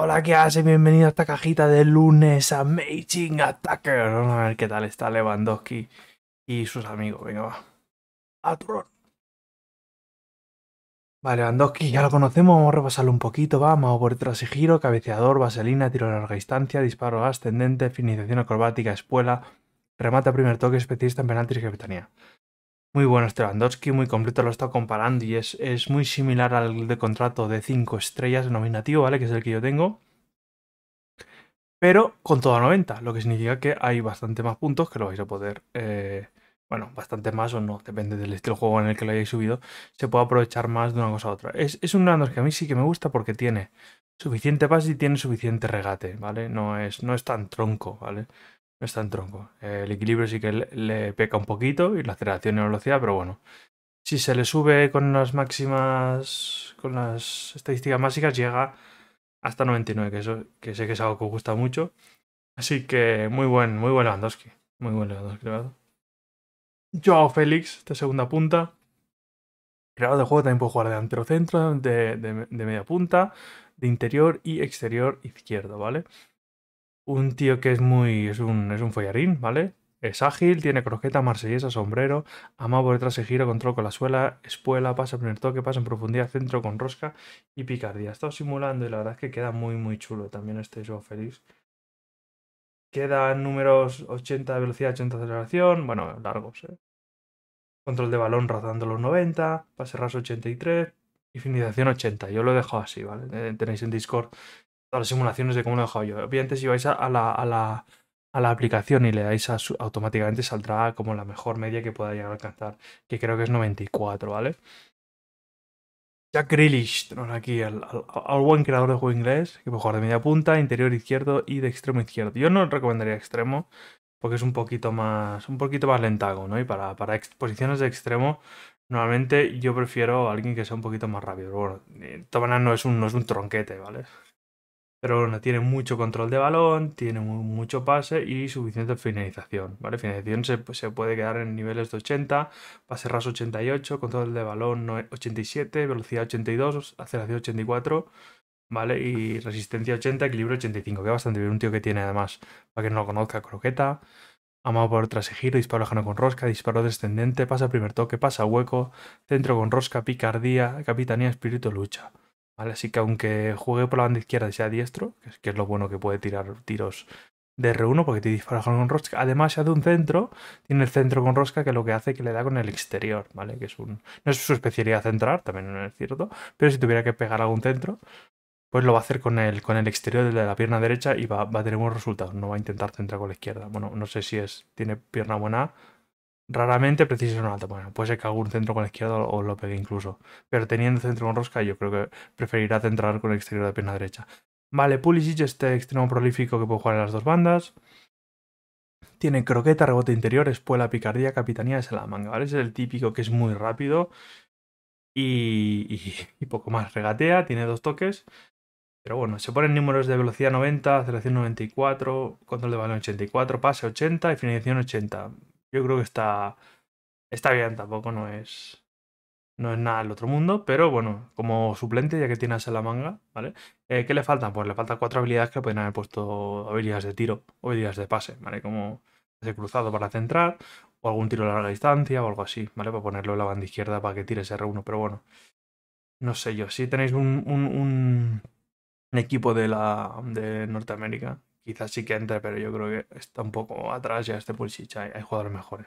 Hola, ¿qué hace? Bienvenido a esta cajita de lunes Amazing Attacker. Vamos a ver qué tal está Lewandowski y sus amigos. Venga, va. Vale, Lewandowski ya lo conocemos, vamos a repasarlo un poquito, vamos por detrás y giro, cabeceador, vaselina, tiro a larga distancia, disparo ascendente, finalización acrobática, espuela, remata primer toque, especialista en penaltis y capitanía muy bueno este muy completo, lo he estado comparando y es, es muy similar al de contrato de 5 estrellas nominativo, ¿vale? Que es el que yo tengo. Pero con todo a 90, lo que significa que hay bastante más puntos que lo vais a poder, eh, bueno, bastante más o no, depende del estilo de juego en el que lo hayáis subido, se puede aprovechar más de una cosa a otra. Es, un Landowski que a mí sí que me gusta porque tiene suficiente base y tiene suficiente regate, ¿vale? No es, no es tan tronco, ¿vale? está en tronco. El equilibrio sí que le, peca un poquito y la aceleración y la velocidad, pero bueno. Si se le sube con las máximas, con las estadísticas básicas, llega hasta 99, que, eso, que sé que es algo que gusta mucho. Así que muy buen, muy buen Lewandowski. Muy buen Lewandowski, ¿verdad? Joao Félix, de segunda punta. Creado de juego también puede jugar delantero centro, de, de media punta, de interior y exterior izquierdo, ¿vale? un tío que es muy. Es un, es un follarín, ¿vale? Es ágil, tiene croqueta, marsellesa, sombrero, ama por detrás y giro, control con la suela, espuela, pasa primer toque, pasa en profundidad, centro con rosca y picardía. He estado simulando y la verdad es que queda muy, muy chulo también este yo feliz. Quedan números 80 de velocidad, 80 de aceleración, bueno, largos, ¿eh? Control de balón rozando los 90, pase raso 83, y finalización 80. Yo lo dejo así, ¿vale? Eh, tenéis en Discord todas las simulaciones de cómo lo he dejado yo. Obviamente, si vais a la, aplicación y le dais a automáticamente, saldrá como la mejor media que pueda llegar a alcanzar, que creo que es 94, ¿vale? Jack Grealish, aquí al, buen creador de juego inglés, que puede jugar de media punta, interior izquierdo y de extremo izquierdo. Yo no recomendaría extremo, porque es un poquito más, un poquito más lentago, ¿no? Y para, para posiciones de extremo, normalmente yo prefiero alguien que sea un poquito más rápido. bueno, eh, Tomana no es un tronquete, ¿vale? Pero bueno, tiene mucho control de balón, tiene mucho pase y suficiente finalización. ¿vale? Finalización se, puede quedar en niveles de 80, pase ras 88, control de balón 87, velocidad 82, aceleración 84, ¿vale? Y resistencia 80, equilibrio 85, que bastante bien. Un tío que tiene además, para que no lo conozca, croqueta, amado por tras giro, disparo lejano con rosca, disparo descendente, pasa primer toque, pasa hueco, centro con rosca, picardía, capitanía, espíritu, lucha. Así que aunque juegue por la banda izquierda y sea diestro, que es, lo bueno que puede tirar tiros de R1 porque te dispara con rosca. Además, ya de un centro, tiene el centro con rosca que lo que hace que le da con el exterior, ¿vale? Que es No es su especialidad centrar, también no es cierto, pero si tuviera que pegar algún centro, pues lo va a hacer con el, con el exterior de la pierna derecha y va, a tener buen resultados. No va a intentar centrar con la izquierda. Bueno, no sé si es. Tiene pierna buena Raramente preciso un alto, Bueno, puede ser que algún centro con la izquierda o lo pegue incluso. Pero teniendo centro con rosca, yo creo que preferirá centrar con el exterior de pierna derecha. Vale, Pulisic, este extremo prolífico que puede jugar en las dos bandas. Tiene croqueta, rebote interior, espuela, picardía, capitanía de manga ¿vale? Es el típico que es muy rápido y, y, y poco más. Regatea, tiene dos toques. Pero bueno, se ponen números de velocidad 90, aceleración 94, control de balón 84, pase 80 y finalización 80 yo creo que está, está bien, tampoco no es, no es nada el otro mundo, pero bueno, como suplente, ya que en la manga, ¿vale? Eh, ¿Qué le faltan? Pues le faltan cuatro habilidades que pueden haber puesto habilidades de tiro habilidades de pase, ¿vale? Como ese cruzado para centrar, o algún tiro a larga distancia, o algo así, ¿vale? Para ponerlo en la banda izquierda para que tire ese R1, pero bueno. No sé yo, si tenéis un, un equipo de la de Norteamérica quizás sí que entre, pero yo creo que está un poco atrás ya este Pulisic. Hay, jugadores mejores.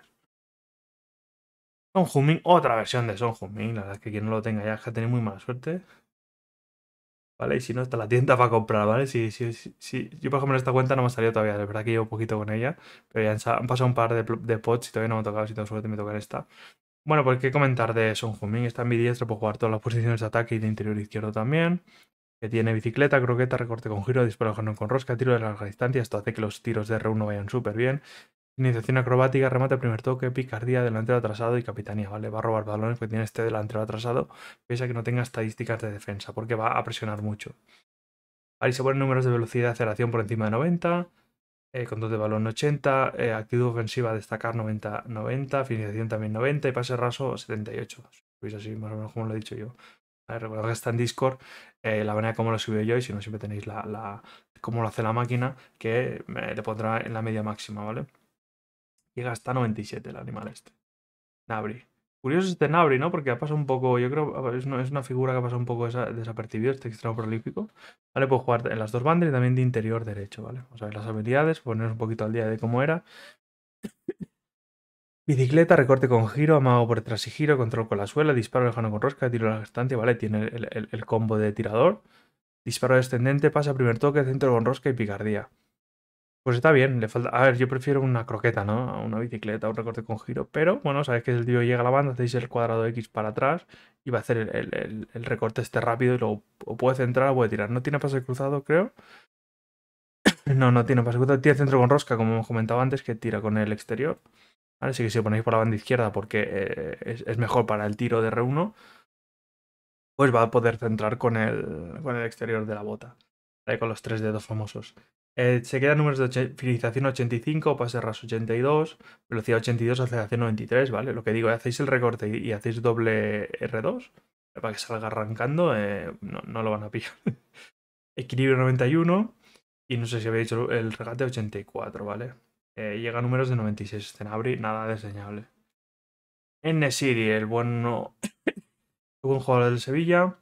Son otra versión de Son Humming. La verdad es que quien no lo tenga ya ha que muy mala suerte. ¿Vale? Y si no, está la tienda para comprar, ¿vale? Si, si, si, yo, por ejemplo, en esta cuenta no me ha salido todavía. La verdad que llevo poquito con ella. Pero ya han, pasado un par de, pots y todavía no me ha tocado. Si tengo suerte, me toca esta. Bueno, pues qué comentar de Son Humming. Está en mi diestra, puedo jugar todas las posiciones de ataque y de interior izquierdo también que tiene bicicleta, croqueta, recorte con giro, disparo con, con rosca, tiro de larga distancia. Esto hace que los tiros de R1 vayan súper bien. Iniciación acrobática, remate, primer toque, picardía, delantero atrasado y capitanía, ¿vale? Va a robar balones porque tiene este delantero atrasado, pese a que no tenga estadísticas de defensa, porque va a presionar mucho. Ahí se ponen números de velocidad de aceleración por encima de 90, eh, control de balón 80, eh, actitud ofensiva destacar 90, 90, finalización también 90 y pase raso 78. Pues así, más o menos como lo he dicho yo que está en Discord, eh, la manera como lo subió yo y si no siempre tenéis la, cómo lo hace la máquina, que me, le pondrá en la media máxima, ¿vale? Llega hasta 97 el animal este. Nabri. Curioso este Nabri, ¿no? Porque ha pasado un poco, yo creo, es una, es una figura que ha pasado un poco esa desapercibido, este extremo prolífico. Vale, puedo jugar en las dos bandas y también de interior derecho, ¿vale? Vamos a ver las habilidades, poner un poquito al día de cómo era. Bicicleta, recorte con giro, amago por detrás y giro, control con la suela, disparo lejano con rosca, tiro a la distancia, ¿vale? Tiene el, combo de tirador. Disparo descendente, pasa primer toque, centro con rosca y picardía. Pues está bien, le falta... A ver, yo prefiero una croqueta, ¿no? A una bicicleta, un recorte con giro. Pero, bueno, sabéis que el tío llega a la banda, hacéis el cuadrado X para atrás y va a hacer el, recorte este rápido y luego o puede centrar o puede tirar. No tiene pase cruzado, creo. no, no tiene pase cruzado. Tiene centro con rosca, como hemos comentado antes, que tira con el exterior. Así que si lo ponéis por la banda izquierda porque eh, es, mejor para el tiro de R1, pues va a poder centrar con el, con el exterior de la bota, con los tres dedos famosos. Eh, se quedan números de finalización 85, pase ras 82, velocidad 82, aceleración 93, ¿vale? Lo que digo, hacéis el recorte y, hacéis doble R2 para que salga arrancando, eh, no, lo van a pillar. Equilibrio 91 y no sé si habéis dicho el regate 84, ¿vale? Eh, llega a números de 96. abril nada desdeñable. En Nesiri, el bueno. el buen jugador del Sevilla.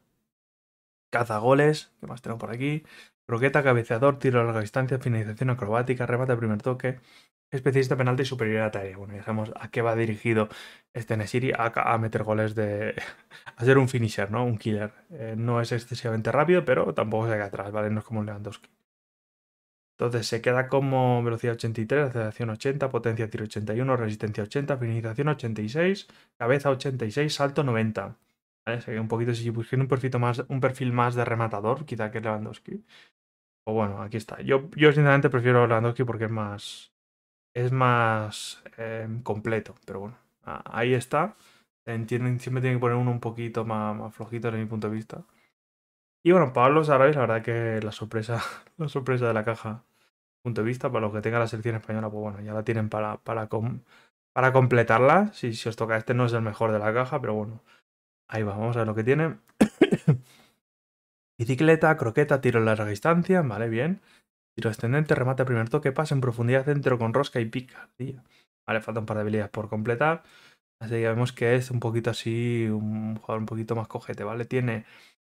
Caza goles. ¿Qué más tengo por aquí? Roqueta, cabeceador, tiro a larga distancia, finalización acrobática, remate a primer toque. Especialista penalti superior a tarea. Bueno, ya sabemos a qué va dirigido este Nesiri, a, meter goles de. a ser un finisher, ¿no? Un killer. Eh, no es excesivamente rápido, pero tampoco se cae atrás, ¿vale? No es como un Lewandowski. Entonces se queda como velocidad 83, aceleración 80, potencia tiro 81, resistencia 80, finalización 86, cabeza 86, salto 90. un poquito si busquen un perfil más, un perfil más de rematador, quizá que Lewandowski. O pues bueno, aquí está. Yo, yo sinceramente prefiero Lewandowski porque es más. Es más em, completo. Pero bueno, ahí está. siempre tienen que poner uno un poquito más, flojito desde mi punto de vista. Y bueno, Pablo sabéis, la verdad que la sorpresa, la sorpresa de la caja punto de vista. Para los que tengan la selección española, pues bueno, ya la tienen para, para, completarla. Si, si os toca este, no es el mejor de la caja, pero bueno, ahí va, vamos a ver lo que tiene. Bicicleta, croqueta, tiro en larga distancia, vale, bien. Tiro ascendente, remate, primer toque, pase en profundidad, centro con rosca y pica, Vale, falta un par de habilidades por completar. Así que vemos que es un poquito así, un jugador un poquito más cojete, ¿vale? Tiene,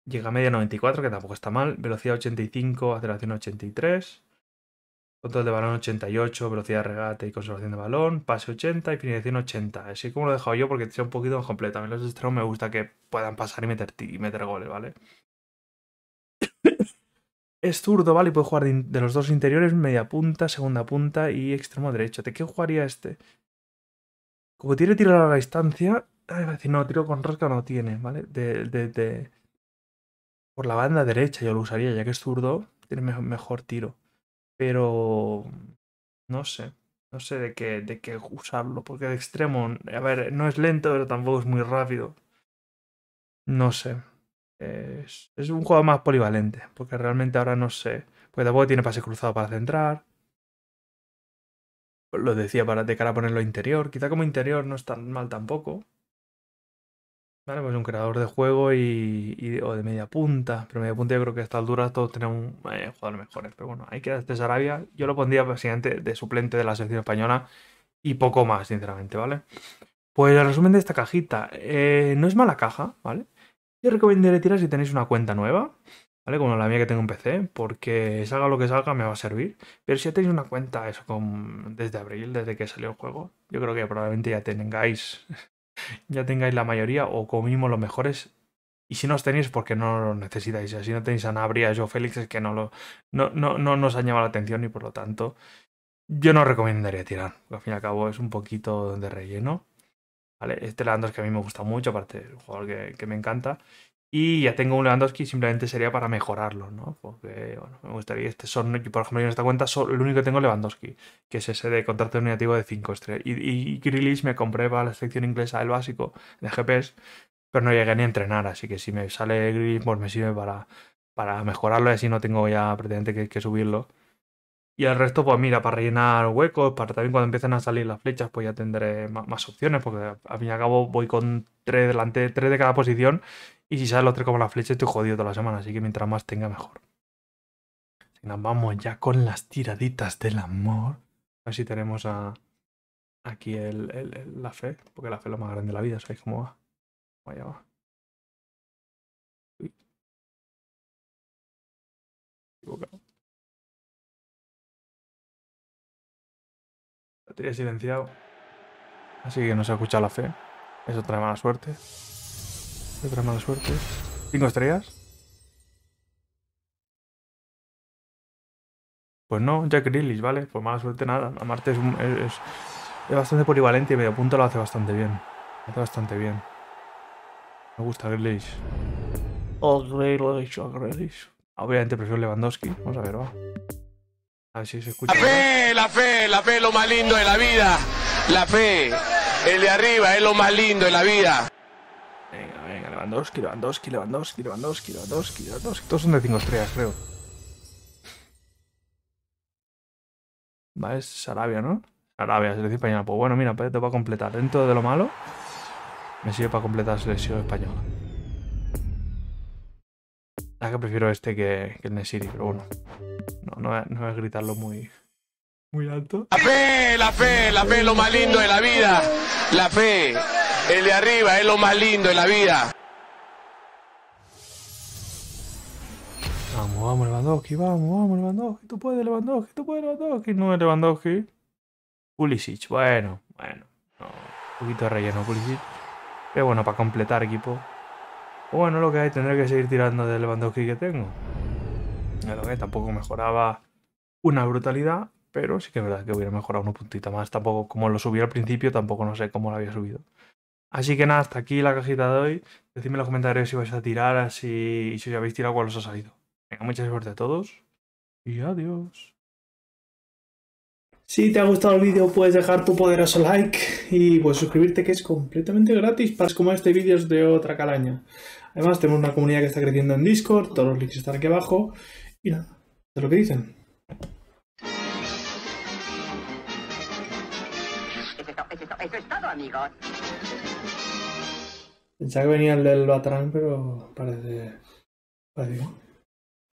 llega a media 94, que tampoco está mal, velocidad 85, aceleración 83, Control de balón 88, velocidad de regate y conservación de balón, pase 80 y finalización 80. Así como lo he dejado yo porque sea un poquito más completo. A mí los extremos me gusta que puedan pasar y meter, y meter goles, ¿vale? es zurdo, ¿vale? Y puede jugar de, los dos interiores, media punta, segunda punta y extremo derecho. ¿De qué jugaría este? Como tiene tiro a la distancia... Ay, ah, decir, no, tiro con rosca no tiene, ¿vale? De, Por la banda derecha yo lo usaría, ya que es zurdo, tiene mejor tiro pero no sé, no sé de qué, de qué usarlo, porque de extremo, a ver, no es lento, pero tampoco es muy rápido. No sé. Es, es un juego más polivalente, porque realmente ahora no sé. pues tampoco tiene pase cruzado para centrar. Lo decía para, de cara a ponerlo interior. Quizá como interior no es tan mal tampoco. Vale, pues un creador de juego y, o de media punta. Pero media punta yo creo que a esta altura todos tenemos un eh, jugadores mejores. Pero bueno, hay que este Sarabia. Yo lo pondría básicamente de suplente de la selección española y poco más, sinceramente, ¿vale? Pues el resumen de esta cajita. Eh, no es mala caja, ¿vale? Yo recomendaría tirar si tenéis una cuenta nueva, ¿vale? Como la mía que tengo en PC, porque salga lo que salga me va a servir. Pero si ya tenéis una cuenta, eso, desde abril, desde que salió el juego, yo creo que probablemente ya tengáis ya tengáis la mayoría o como mínimo los mejores. Y si no os tenéis, porque no lo necesitáis. Si no tenéis a yo o Félix, es que no, lo, no, no, nos han llamado la atención y por lo tanto, yo no recomendaría tirar. Al fin y al cabo, es un poquito de relleno. ¿Vale? Este Landers que a mí me gusta mucho, aparte es un jugador que, que me encanta. Y ya tengo un Lewandowski, simplemente sería para mejorarlo, ¿no? Porque, bueno, me gustaría, este son, por ejemplo, yo en esta cuenta, el único que tengo Lewandowski, que es ese de contrato negativo de 5 estrellas. Y, y me compré para la selección inglesa el básico de GPS, pero no llegué ni a entrenar, así que si me sale Grealish, pues me sirve para, para mejorarlo y así no tengo ya pretendente que, que subirlo. Y el resto, pues mira, para rellenar huecos, para también cuando empiecen a salir las flechas, pues ya tendré más, opciones, porque al fin y al cabo voy con tres delante, tres de cada posición, y si salen los tres como las flechas, estoy jodido toda la semana, así que mientras más tenga, mejor. vamos ya con las tiraditas del amor. A ver si tenemos a, aquí la fe, porque la fe es lo más grande de la vida, ¿sabéis cómo va? Vaya va. Lo silenciado. Así que no se ha escuchado la fe. Es otra mala suerte. otra mala suerte. ¿Cinco estrellas? Pues no, Jack Grealish, ¿vale? Pues mala suerte nada. A es, es, bastante polivalente y medio punto lo hace bastante bien. Lo hace bastante bien. Me gusta Grealish. Obviamente prefiero Lewandowski. Vamos a ver, va se escucha. La fe, la fe, la fe es lo más lindo de la vida. La fe, el de arriba es lo más lindo de la vida. Venga, venga, Lewandowski, Lewandowski, Lewandowski, Lewandowski, Lewandowski, dos. Todos son de cinco estrellas, creo. Vale, es Sarabia, ¿no? Sarabia, selección española. Pues bueno, mira, pues te va a completar. Dentro de lo malo, me sirve para completar la selección española. Ah, que prefiero este que, el Nesiri, pero bueno. No, no, gritarlo muy, muy alto. La fe, la fe, la fe es lo más lindo de la vida. La fe, el de arriba es lo más lindo de la vida. Vamos, vamos, Lewandowski, vamos, vamos, Lewandowski. Tú puedes, Lewandowski, tú puedes, Lewandowski. No es Lewandowski. Pulisic, bueno, bueno. Un poquito de relleno, Pulisic. Pero bueno, para completar equipo bueno, lo que hay, tendré que seguir tirando del Lewandowski que tengo. Lo que tampoco mejoraba una brutalidad, pero sí que es verdad que hubiera mejorado una puntita más. Tampoco, como lo subí al principio, tampoco no sé cómo lo había subido. Así que nada, hasta aquí la cajita de hoy. Decidme en los comentarios si vais a tirar, así, si ya habéis tirado, cuál os ha salido. Venga, mucha suerte a todos y adiós. Si te ha gustado el vídeo puedes dejar tu poderoso like y pues suscribirte que es completamente gratis para como este vídeo es de otra calaña. Además tenemos una comunidad que está creciendo en Discord, todos los links están aquí abajo y nada, es lo que dicen. eso es amigos. Pensaba que venía el del Batarán, pero parece... parece